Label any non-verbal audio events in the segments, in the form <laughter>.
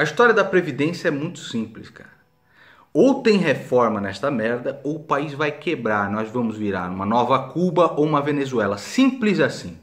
A história da Previdência é muito simples, cara. Ou tem reforma nesta merda, ou o país vai quebrar. Nós vamos virar uma nova Cuba ou uma Venezuela. Simples assim.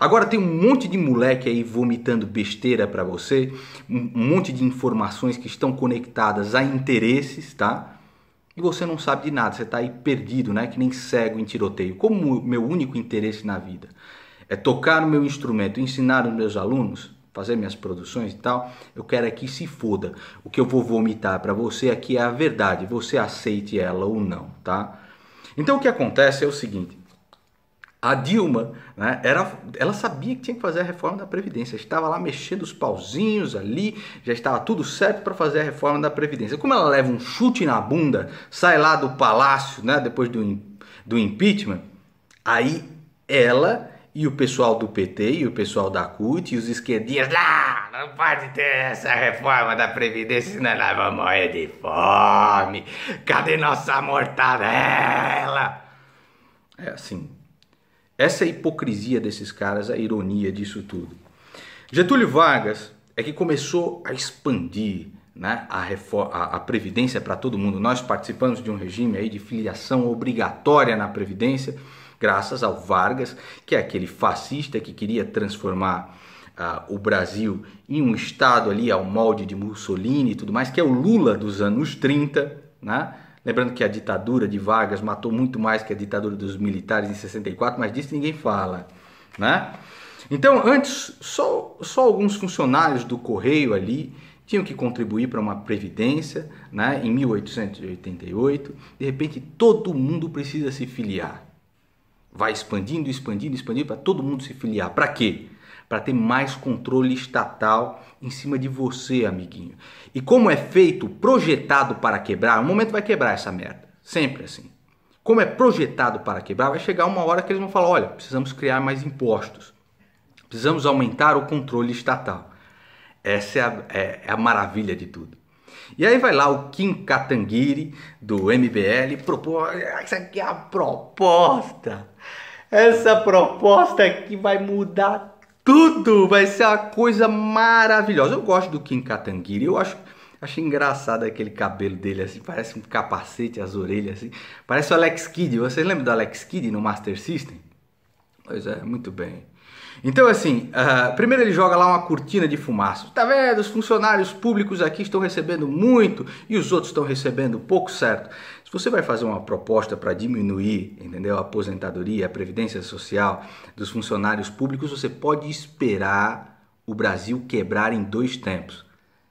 Agora tem um monte de moleque aí vomitando besteira para você, um monte de informações que estão conectadas a interesses, tá? E você não sabe de nada, você tá aí perdido, né? Que nem cego em tiroteio. Como o meu único interesse na vida é tocar o meu instrumento, ensinar os meus alunos, fazer minhas produções e tal, eu quero aqui é se foda. O que eu vou vomitar para você aqui é, é a verdade, você aceite ela ou não, tá? Então o que acontece é o seguinte, a Dilma, né, era, ela sabia que tinha que fazer a reforma da Previdência, estava lá mexendo os pauzinhos ali, já estava tudo certo para fazer a reforma da Previdência. Como ela leva um chute na bunda, sai lá do palácio, né, depois do, do impeachment, aí ela e o pessoal do PT e o pessoal da CUT e os esquerdinhas lá, não pode ter essa reforma da Previdência, senão nós vamos morrer de fome. Cadê nossa mortadela? É assim. Essa é a hipocrisia desses caras, a ironia disso tudo. Getúlio Vargas é que começou a expandir né, a, reforma, a, a Previdência para todo mundo. Nós participamos de um regime aí de filiação obrigatória na Previdência graças ao Vargas, que é aquele fascista que queria transformar ah, o Brasil em um estado ali ao molde de Mussolini e tudo mais, que é o Lula dos anos 30, né? Lembrando que a ditadura de Vargas matou muito mais que a ditadura dos militares em 64, mas disso ninguém fala, né? Então, antes, só, só alguns funcionários do correio ali tinham que contribuir para uma previdência, né? Em 1888, de repente todo mundo precisa se filiar. Vai expandindo, expandindo, expandindo para todo mundo se filiar. Para quê? Para ter mais controle estatal em cima de você, amiguinho. E como é feito, projetado para quebrar, um momento vai quebrar essa merda. Sempre assim. Como é projetado para quebrar, vai chegar uma hora que eles vão falar: olha, precisamos criar mais impostos, precisamos aumentar o controle estatal. Essa é a, é, é a maravilha de tudo. E aí vai lá o Kim Katangiri do MBL, propor. Essa ah, aqui é a proposta essa proposta aqui vai mudar tudo, vai ser uma coisa maravilhosa. Eu gosto do Kim Katangiri, eu acho, acho engraçado aquele cabelo dele assim, parece um capacete, as orelhas assim. Parece o Alex Kidd. Vocês lembram do Alex Kidd no Master System? Pois é, muito bem. Então, assim, uh, primeiro ele joga lá uma cortina de fumaça. Tá vendo? Os funcionários públicos aqui estão recebendo muito e os outros estão recebendo pouco, certo? Se você vai fazer uma proposta para diminuir, entendeu, a aposentadoria, a previdência social dos funcionários públicos, você pode esperar o Brasil quebrar em dois tempos.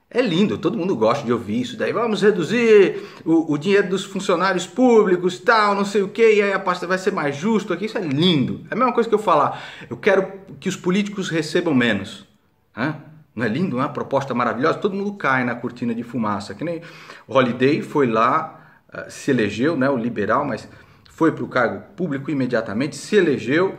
É lindo, todo mundo gosta de ouvir isso. Daí vamos reduzir o, o dinheiro dos funcionários públicos, tal, não sei o que, e aí a pasta vai ser mais justa. aqui. Isso é lindo. É a mesma coisa que eu falar, eu quero que os políticos recebam menos. Hã? Não é lindo? Não é uma proposta maravilhosa? Todo mundo cai na cortina de fumaça. Que nem o Holiday foi lá ah, se elegeu, né, o liberal, mas foi para o cargo público imediatamente, se elegeu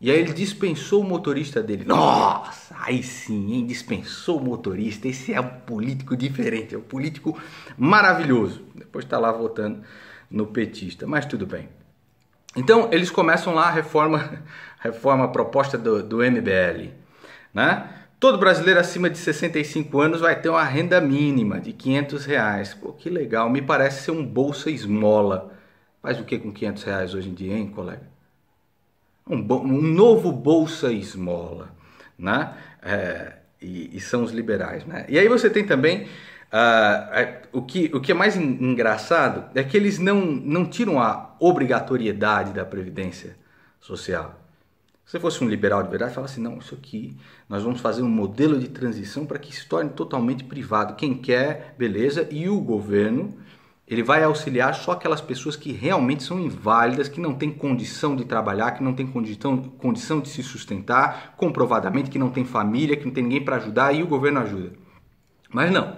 e aí ele dispensou o motorista dele. Nossa, aí sim, hein? dispensou o motorista. Esse é um político diferente, é um político maravilhoso. Depois está lá votando no petista, mas tudo bem. Então eles começam lá a reforma, <laughs> a reforma proposta do, do MBL, né? Todo brasileiro acima de 65 anos vai ter uma renda mínima de 500 reais. Pô, que legal, me parece ser um bolsa esmola. Faz o que com 500 reais hoje em dia, hein, colega? Um, um novo bolsa esmola, né? É, e, e, são os liberais, né? E aí você tem também... Uh, o, que, o que é mais engraçado é que eles não, não tiram a obrigatoriedade da Previdência Social. Se você fosse um liberal de verdade, fala assim: não, isso aqui, nós vamos fazer um modelo de transição para que se torne totalmente privado. Quem quer, beleza, e o governo. Ele vai auxiliar só aquelas pessoas que realmente são inválidas, que não têm condição de trabalhar, que não têm condição, condição de se sustentar, comprovadamente, que não tem família, que não tem ninguém para ajudar e o governo ajuda. Mas não.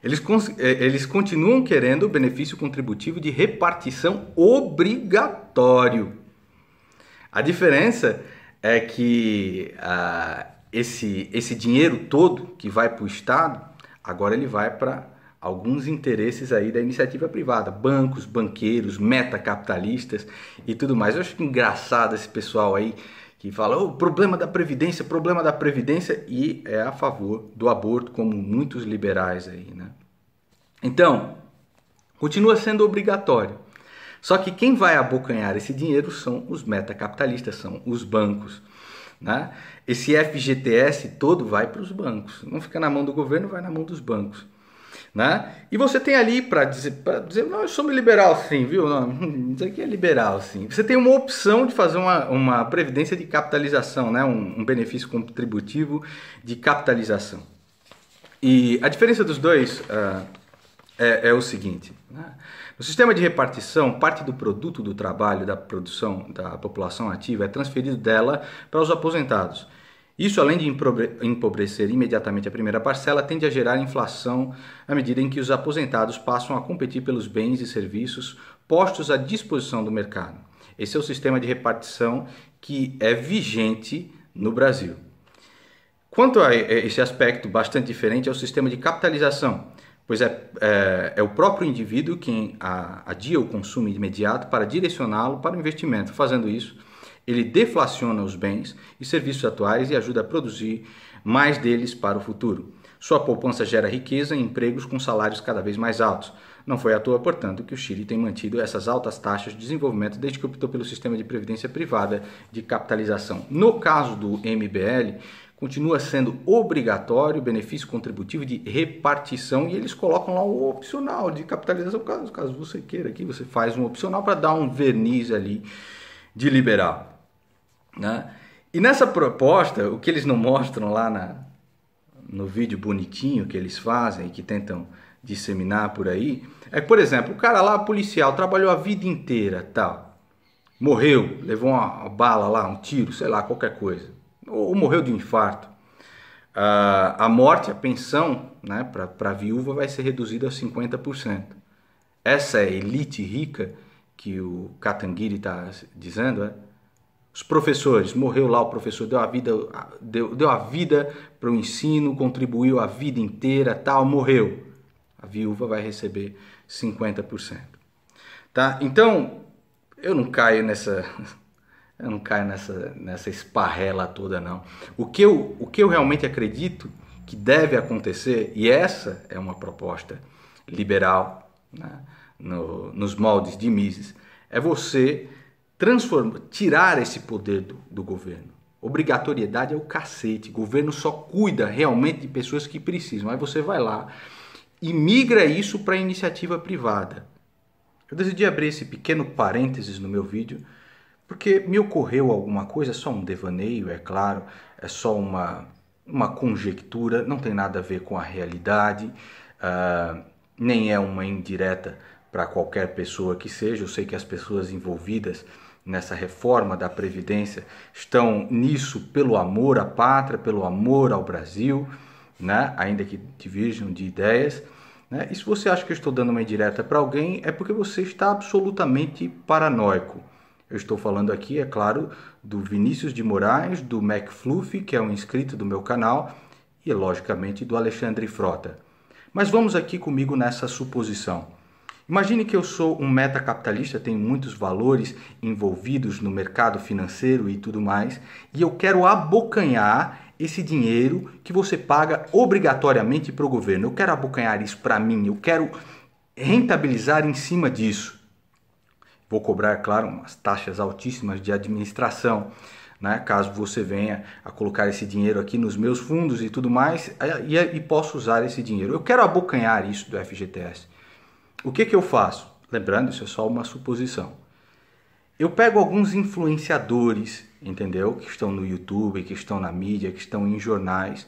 Eles, eh, eles continuam querendo o benefício contributivo de repartição obrigatório. A diferença é que ah, esse, esse dinheiro todo que vai para o Estado, agora ele vai para alguns interesses aí da iniciativa privada, bancos, banqueiros, meta-capitalistas e tudo mais. Eu acho engraçado esse pessoal aí que fala o oh, problema da previdência, problema da previdência e é a favor do aborto como muitos liberais aí, né? Então, continua sendo obrigatório. Só que quem vai abocanhar esse dinheiro são os meta-capitalistas, são os bancos. Né? Esse FGTS todo vai para os bancos. Não fica na mão do governo, vai na mão dos bancos. Né? E você tem ali para dizer, pra dizer, não, eu sou liberal sim, viu? Não, <laughs> isso aqui é liberal sim. Você tem uma opção de fazer uma, uma previdência de capitalização, né? um, um benefício contributivo de capitalização. E a diferença dos dois uh, é, é, o seguinte. Né? No sistema de repartição, parte do produto do trabalho da produção da população ativa é transferido dela para os aposentados. Isso, além de empobrecer imediatamente a primeira parcela, tende a gerar inflação à medida em que os aposentados passam a competir pelos bens e serviços postos à disposição do mercado. Esse é o sistema de repartição que é vigente no Brasil. Quanto a eh, esse aspecto bastante diferente é o sistema de capitalização, pois é, é, é, o próprio indivíduo quem adia o consumo imediato para direcioná-lo para o investimento. Fazendo isso, ele deflaciona os bens e serviços atuais e ajuda a produzir mais deles para o futuro. Sua poupança gera riqueza e empregos com salários cada vez mais altos. Não foi à toa, portanto, que o Chile tem mantido essas altas taxas de desenvolvimento desde que optou pelo sistema de previdência privada de capitalização. No caso do MBL, continua sendo obrigatório o benefício contributivo de repartição e eles colocam lá o opcional de capitalização, caso, caso você queira aqui, você faz um opcional para dar um verniz ali de liberal. Né? E nessa proposta, o que eles não mostram lá na, no vídeo bonitinho que eles fazem, e que tentam disseminar por aí, é que, por exemplo, o cara lá, policial, trabalhou a vida inteira, tal, morreu, levou uma bala lá, um tiro, sei lá, qualquer coisa ou morreu de um infarto. Uh, a morte, a pensão né, para a viúva vai ser reduzida a 50%. Essa é elite rica que o catanguiri está dizendo. É? Os professores, morreu lá o professor, deu a vida, deu, deu a vida para o ensino, contribuiu a vida inteira, tal, morreu. A viúva vai receber 50%. Tá? Então, eu não caio nessa eu não caio nessa, nessa esparrela toda, não. O que, eu, o que eu realmente acredito que deve acontecer, e essa é uma proposta liberal né, no, nos moldes de Mises, é você transformar, tirar esse poder do, do governo. Obrigatoriedade é o cacete. O governo só cuida realmente de pessoas que precisam. Aí você vai lá e migra isso para iniciativa privada. Eu decidi abrir esse pequeno parênteses no meu vídeo porque me ocorreu alguma coisa, é só um devaneio, é claro, é só uma, uma conjectura, não tem nada a ver com a realidade, uh, nem é uma indireta para qualquer pessoa que seja. Eu sei que as pessoas envolvidas nessa reforma da Previdência estão nisso pelo amor à pátria, pelo amor ao Brasil, né? ainda que divirjam de ideias. Né? E se você acha que eu estou dando uma indireta para alguém, é porque você está absolutamente paranoico. Eu estou falando aqui, é claro, do Vinícius de Moraes, do Mac Fluffy que é um inscrito do meu canal, e logicamente do Alexandre Frota. Mas vamos aqui comigo nessa suposição. Imagine que eu sou um metacapitalista, tenho muitos valores envolvidos no mercado financeiro e tudo mais, e eu quero abocanhar esse dinheiro que você paga obrigatoriamente para o governo. Eu quero abocanhar isso para mim, eu quero rentabilizar em cima disso. Vou cobrar, claro, umas taxas altíssimas de administração, né? caso você venha a colocar esse dinheiro aqui nos meus fundos e tudo mais, e, e posso usar esse dinheiro. Eu quero abocanhar isso do FGTS. O que, que eu faço? Lembrando, isso é só uma suposição. Eu pego alguns influenciadores, entendeu? Que estão no YouTube, que estão na mídia, que estão em jornais,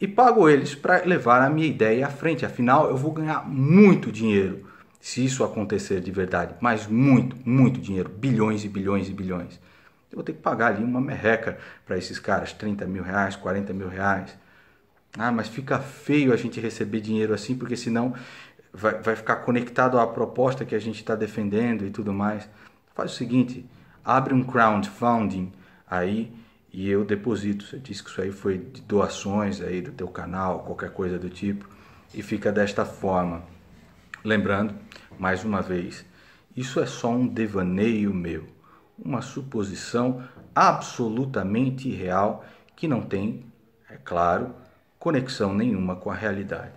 e pago eles para levar a minha ideia à frente. Afinal, eu vou ganhar muito dinheiro se isso acontecer de verdade, mas muito, muito dinheiro, bilhões e bilhões e bilhões. Eu vou ter que pagar ali uma merreca para esses caras, 30 mil reais, 40 mil reais. Ah, mas fica feio a gente receber dinheiro assim, porque senão vai, vai ficar conectado à proposta que a gente está defendendo e tudo mais. Faz o seguinte, abre um crowdfunding aí e eu deposito. Você disse que isso aí foi de doações aí do teu canal, qualquer coisa do tipo, e fica desta forma. Lembrando, mais uma vez, isso é só um devaneio meu, uma suposição absolutamente real que não tem, é claro, conexão nenhuma com a realidade.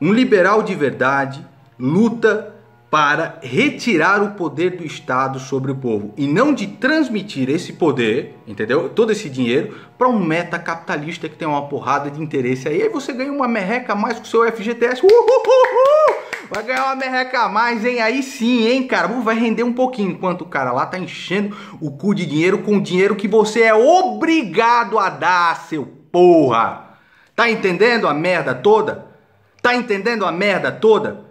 Um liberal de verdade luta para retirar o poder do Estado sobre o povo e não de transmitir esse poder, entendeu? Todo esse dinheiro para um meta capitalista que tem uma porrada de interesse aí. Aí você ganha uma merreca a mais com o seu FGTS. Uhul, Vai ganhar uma merreca a mais, hein? Aí sim, hein, cara? Vai render um pouquinho, enquanto o cara lá tá enchendo o cu de dinheiro com o dinheiro que você é obrigado a dar, seu porra. Tá entendendo a merda toda? Tá entendendo a merda toda?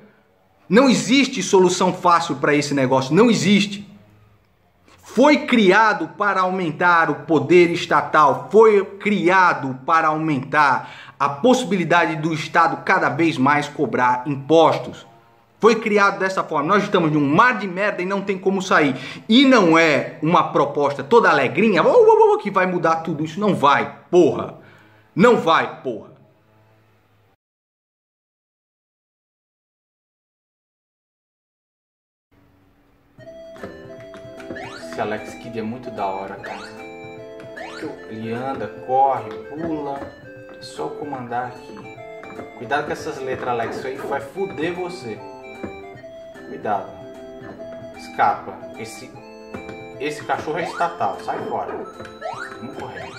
Não existe solução fácil para esse negócio, não existe. Foi criado para aumentar o poder estatal, foi criado para aumentar a possibilidade do Estado cada vez mais cobrar impostos. Foi criado dessa forma. Nós estamos num mar de merda e não tem como sair. E não é uma proposta toda alegrinha que vai mudar tudo. Isso não vai, porra. Não vai, porra. esse Alex Kid é muito da hora, cara. Ele anda, corre, pula. É só comandar aqui. Cuidado com essas letras, Alex. Isso aí vai fuder você. Cuidado. Escapa. Esse, esse cachorro é estatal. Sai fora. Vamos correr.